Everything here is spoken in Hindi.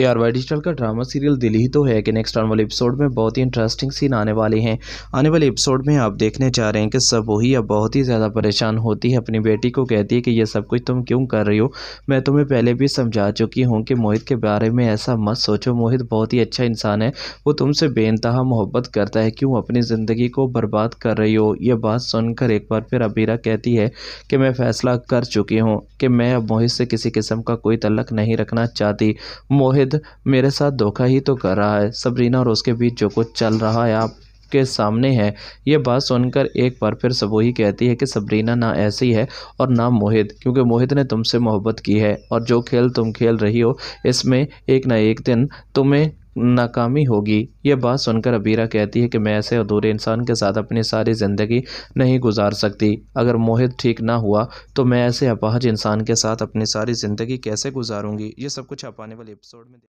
ए आर वाई डिजिटल का ड्रामा सीरियल दिल ही तो है कि नेक्स्ट आने वाले एपिसोड में बहुत ही इंटरेस्टिंग सीन आने वाले हैं आने वाले एपिसोड में आप देखने जा रहे हैं कि सब वही अब बहुत ही ज़्यादा परेशान होती है अपनी बेटी को कहती है कि ये सब कुछ तुम क्यों कर रही हो मैं तुम्हें पहले भी समझा चुकी हूँ कि मोहित के बारे में ऐसा मत सोचो मोहित बहुत ही अच्छा इंसान है वो तुमसे बेनतहा मोहब्बत करता है क्यों अपनी ज़िंदगी को बर्बाद कर रही हो यह बात सुनकर एक बार फिर अबीरा कहती है कि मैं फ़ैसला कर चुकी हूँ कि मैं अब मोहित से किसी किस्म का कोई तलक नहीं रखना चाहती मोहित जावेद मेरे साथ धोखा ही तो कर रहा है सबरीना और उसके बीच जो कुछ चल रहा है आप के सामने है ये बात सुनकर एक बार फिर सबोही कहती है कि सबरीना ना ऐसी है और ना मोहित क्योंकि मोहित ने तुमसे मोहब्बत की है और जो खेल तुम खेल रही हो इसमें एक ना एक दिन तुम्हें नाकामी होगी यह बात सुनकर अबीरा कहती है कि मैं ऐसे अधूरे इंसान के साथ अपनी सारी ज़िंदगी नहीं गुजार सकती अगर मोहित ठीक ना हुआ तो मैं ऐसे अपाहज इंसान के साथ अपनी सारी ज़िंदगी कैसे गुजारूंगी ये सब कुछ आप आने वाले एपिसोड में